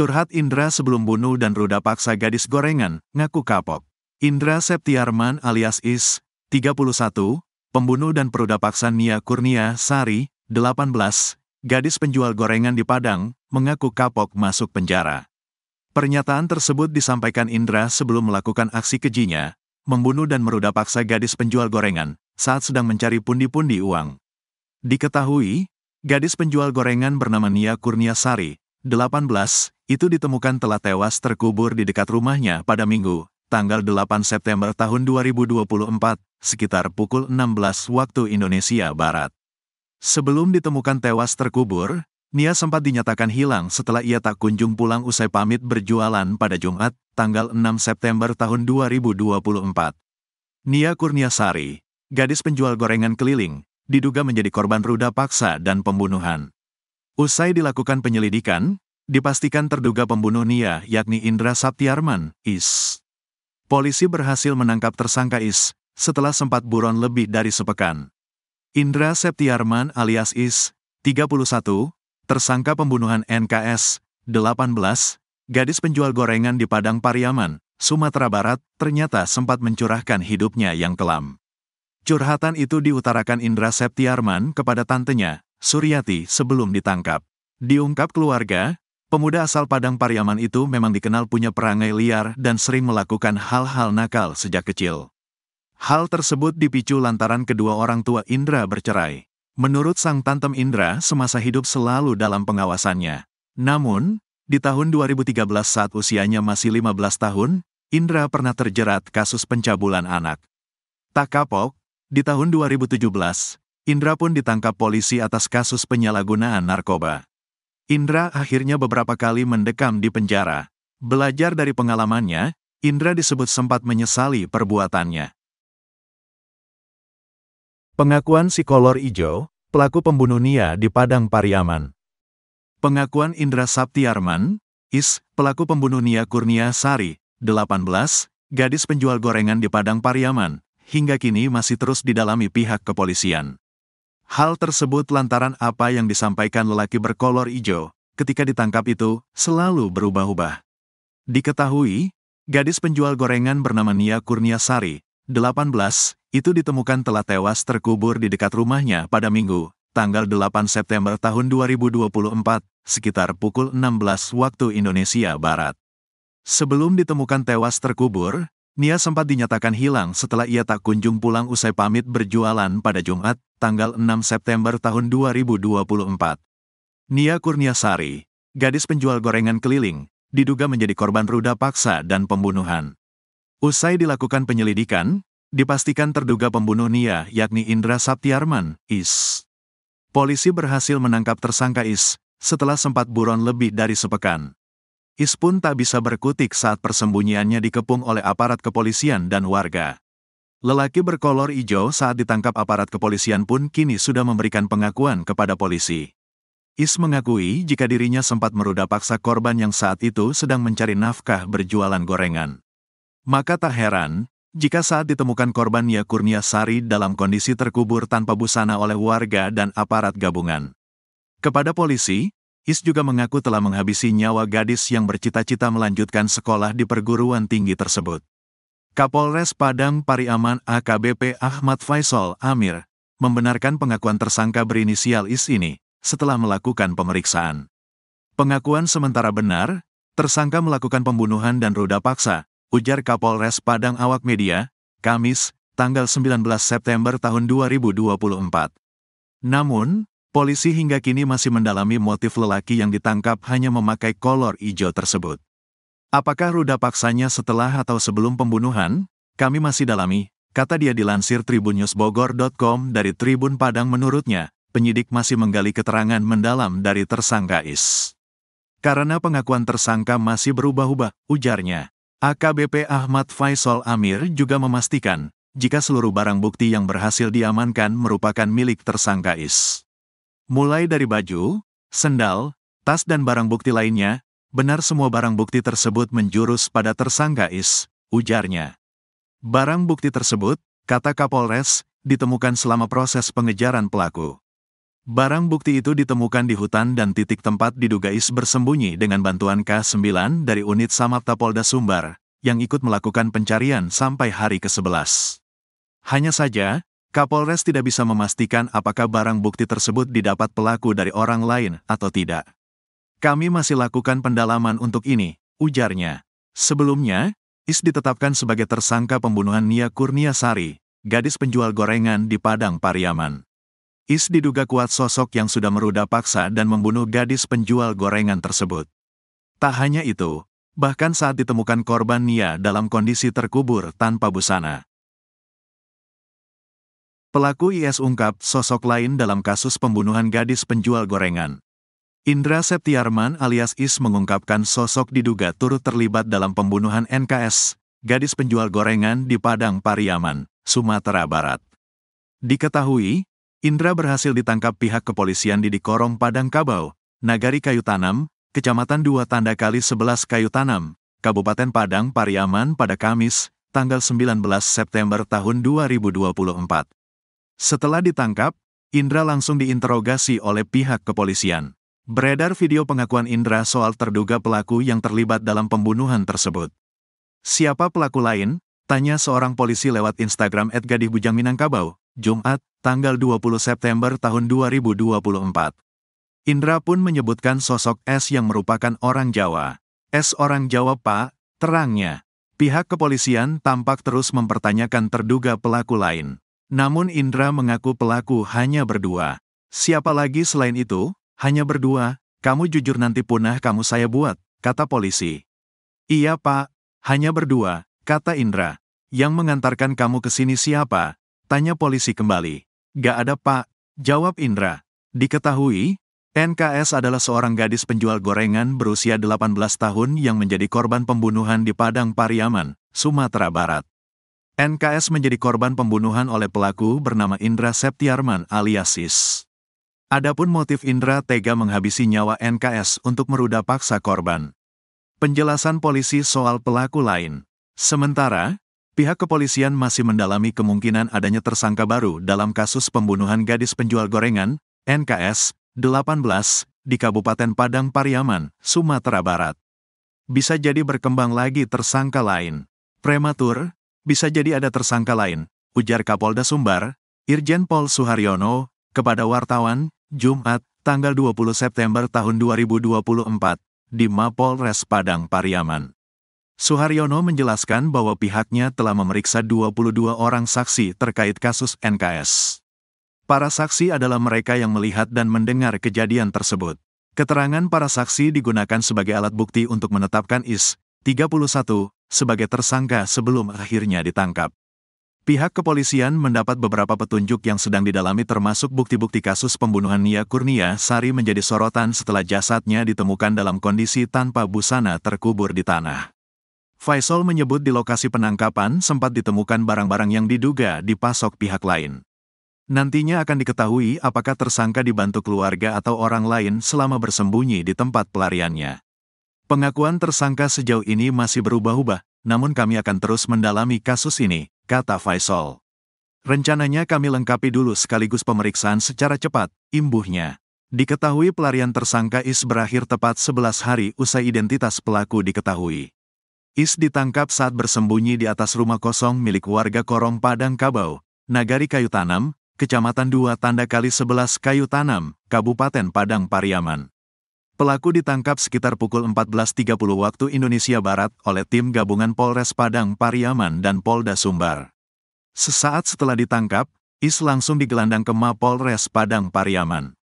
Curhat Indra sebelum bunuh dan ruda paksa gadis gorengan, ngaku kapok. Indra Septiarman alias Is, 31, pembunuh dan peruda paksa Nia Kurnia Sari, 18, gadis penjual gorengan di Padang, mengaku kapok masuk penjara. Pernyataan tersebut disampaikan Indra sebelum melakukan aksi kejinya, membunuh dan meruda paksa gadis penjual gorengan, saat sedang mencari pundi-pundi uang. Diketahui, gadis penjual gorengan bernama Nia Kurnia Sari. 18, itu ditemukan telah tewas terkubur di dekat rumahnya pada Minggu, tanggal 8 September tahun 2024, sekitar pukul 16 waktu Indonesia Barat. Sebelum ditemukan tewas terkubur, Nia sempat dinyatakan hilang setelah ia tak kunjung pulang usai pamit berjualan pada Jumat, tanggal 6 September tahun 2024. Nia Kurniasari, gadis penjual gorengan keliling, diduga menjadi korban ruda paksa dan pembunuhan. Usai dilakukan penyelidikan, dipastikan terduga pembunuh Nia yakni Indra Saptiarman, IS. Polisi berhasil menangkap tersangka IS setelah sempat buron lebih dari sepekan. Indra Septiarman alias IS, 31, tersangka pembunuhan NKS, 18, gadis penjual gorengan di Padang Pariaman, Sumatera Barat, ternyata sempat mencurahkan hidupnya yang kelam. Curhatan itu diutarakan Indra Septiarman kepada tantenya, Suryati sebelum ditangkap. Diungkap keluarga, pemuda asal Padang Pariaman itu memang dikenal punya perangai liar dan sering melakukan hal-hal nakal sejak kecil. Hal tersebut dipicu lantaran kedua orang tua Indra bercerai. Menurut sang tantem Indra, semasa hidup selalu dalam pengawasannya. Namun, di tahun 2013 saat usianya masih 15 tahun, Indra pernah terjerat kasus pencabulan anak. Tak kapok, di tahun 2017, Indra pun ditangkap polisi atas kasus penyalahgunaan narkoba. Indra akhirnya beberapa kali mendekam di penjara. Belajar dari pengalamannya, Indra disebut sempat menyesali perbuatannya. Pengakuan si kolor ijo, pelaku pembunuh Nia di Padang Pariaman. Pengakuan Indra Saptiarman, Is, pelaku pembunuh Nia Kurnia Sari, 18, gadis penjual gorengan di Padang Pariaman, hingga kini masih terus didalami pihak kepolisian. Hal tersebut lantaran apa yang disampaikan lelaki berkolor ijo ketika ditangkap itu selalu berubah-ubah. Diketahui, gadis penjual gorengan bernama Nia Kurniasari, 18, itu ditemukan telah tewas terkubur di dekat rumahnya pada minggu, tanggal 8 September tahun 2024, sekitar pukul 16 waktu Indonesia Barat. Sebelum ditemukan tewas terkubur, Nia sempat dinyatakan hilang setelah ia tak kunjung pulang usai pamit berjualan pada Jumat, tanggal 6 September tahun 2024. Nia Kurniasari, gadis penjual gorengan keliling, diduga menjadi korban ruda paksa dan pembunuhan. Usai dilakukan penyelidikan, dipastikan terduga pembunuh Nia yakni Indra Saptiarman, Is. Polisi berhasil menangkap tersangka Is setelah sempat buron lebih dari sepekan. Is pun tak bisa berkutik saat persembunyiannya dikepung oleh aparat kepolisian dan warga. Lelaki berkolor hijau saat ditangkap aparat kepolisian pun kini sudah memberikan pengakuan kepada polisi. Is mengakui jika dirinya sempat meruda paksa korban yang saat itu sedang mencari nafkah berjualan gorengan. Maka tak heran, jika saat ditemukan korban Kurnia Sari dalam kondisi terkubur tanpa busana oleh warga dan aparat gabungan. Kepada polisi, Is juga mengaku telah menghabisi nyawa gadis yang bercita-cita melanjutkan sekolah di perguruan tinggi tersebut. Kapolres Padang Pariaman AKBP Ahmad Faisal Amir membenarkan pengakuan tersangka berinisial Is ini setelah melakukan pemeriksaan. Pengakuan sementara benar, tersangka melakukan pembunuhan dan ruda paksa, ujar Kapolres Padang Awak Media, Kamis, tanggal 19 September tahun 2024. Namun, Polisi hingga kini masih mendalami motif lelaki yang ditangkap hanya memakai kolor hijau tersebut. Apakah ruda paksanya setelah atau sebelum pembunuhan? Kami masih dalami, kata dia dilansir tribunnewsbogor.com dari Tribun Padang menurutnya, penyidik masih menggali keterangan mendalam dari tersangka Is. Karena pengakuan tersangka masih berubah-ubah, ujarnya. AKBP Ahmad Faisal Amir juga memastikan, jika seluruh barang bukti yang berhasil diamankan merupakan milik tersangka Is. Mulai dari baju, sendal, tas dan barang bukti lainnya, benar semua barang bukti tersebut menjurus pada tersangka Is, ujarnya. Barang bukti tersebut, kata Kapolres, ditemukan selama proses pengejaran pelaku. Barang bukti itu ditemukan di hutan dan titik tempat diduga Is bersembunyi dengan bantuan K9 dari unit Samapta Polda Sumbar, yang ikut melakukan pencarian sampai hari ke-11. Hanya saja, Kapolres tidak bisa memastikan apakah barang bukti tersebut didapat pelaku dari orang lain atau tidak. Kami masih lakukan pendalaman untuk ini, ujarnya. Sebelumnya, Is ditetapkan sebagai tersangka pembunuhan Nia Kurniasari, gadis penjual gorengan di Padang Pariaman. Is diduga kuat sosok yang sudah meruda paksa dan membunuh gadis penjual gorengan tersebut. Tak hanya itu, bahkan saat ditemukan korban Nia dalam kondisi terkubur tanpa busana. Pelaku IS ungkap sosok lain dalam kasus pembunuhan gadis penjual gorengan. Indra Septiarman alias Is mengungkapkan sosok diduga turut terlibat dalam pembunuhan NKS, gadis penjual gorengan di Padang Pariaman, Sumatera Barat. Diketahui, Indra berhasil ditangkap pihak kepolisian di Dikorong Padang Kabau, Nagari Kayu Tanam, Kecamatan Dua Tanda Kali 11 Kayu Tanam, Kabupaten Padang Pariaman pada Kamis, tanggal 19 September tahun 2024. Setelah ditangkap, Indra langsung diinterogasi oleh pihak kepolisian. Beredar video pengakuan Indra soal terduga pelaku yang terlibat dalam pembunuhan tersebut. Siapa pelaku lain? Tanya seorang polisi lewat Instagram @gadihbujangminangkabau, Jumat, tanggal 20 September tahun 2024. Indra pun menyebutkan sosok S yang merupakan orang Jawa. S orang Jawa Pak, terangnya. Pihak kepolisian tampak terus mempertanyakan terduga pelaku lain. Namun Indra mengaku pelaku hanya berdua. Siapa lagi selain itu? Hanya berdua, kamu jujur nanti punah kamu saya buat, kata polisi. Iya pak, hanya berdua, kata Indra. Yang mengantarkan kamu ke sini siapa? Tanya polisi kembali. Gak ada pak, jawab Indra. Diketahui, NKS adalah seorang gadis penjual gorengan berusia 18 tahun yang menjadi korban pembunuhan di Padang Pariaman, Sumatera Barat. NKS menjadi korban pembunuhan oleh pelaku bernama Indra Septiarman alias Sis. Adapun motif Indra tega menghabisi nyawa NKS untuk meruda paksa korban. Penjelasan polisi soal pelaku lain. Sementara, pihak kepolisian masih mendalami kemungkinan adanya tersangka baru dalam kasus pembunuhan gadis penjual gorengan, NKS, 18, di Kabupaten Padang Pariaman, Sumatera Barat. Bisa jadi berkembang lagi tersangka lain. Prematur, bisa jadi ada tersangka lain, ujar Kapolda Sumbar, Irjen Pol Suharyono, kepada wartawan, Jumat, tanggal 20 September tahun 2024, di Mapolres Padang Pariaman. Suharyono menjelaskan bahwa pihaknya telah memeriksa 22 orang saksi terkait kasus NKS. Para saksi adalah mereka yang melihat dan mendengar kejadian tersebut. Keterangan para saksi digunakan sebagai alat bukti untuk menetapkan IS 31 sebagai tersangka sebelum akhirnya ditangkap. Pihak kepolisian mendapat beberapa petunjuk yang sedang didalami termasuk bukti-bukti kasus pembunuhan Nia Kurnia Sari menjadi sorotan setelah jasadnya ditemukan dalam kondisi tanpa busana terkubur di tanah. Faisal menyebut di lokasi penangkapan sempat ditemukan barang-barang yang diduga dipasok pihak lain. Nantinya akan diketahui apakah tersangka dibantu keluarga atau orang lain selama bersembunyi di tempat pelariannya. Pengakuan tersangka sejauh ini masih berubah-ubah, namun kami akan terus mendalami kasus ini, kata Faisal. Rencananya kami lengkapi dulu sekaligus pemeriksaan secara cepat, imbuhnya. Diketahui pelarian tersangka Is berakhir tepat 11 hari usai identitas pelaku diketahui. Is ditangkap saat bersembunyi di atas rumah kosong milik warga Korong Padang Kabau, Nagari Kayu Tanam, Kecamatan 2 Tanda Kali 11 Kayu Tanam, Kabupaten Padang Pariaman. Pelaku ditangkap sekitar pukul 14.30 waktu Indonesia Barat oleh tim gabungan Polres Padang Pariaman dan Polda Sumbar. Sesaat setelah ditangkap, Is langsung digelandang ke Mapolres Padang Pariaman.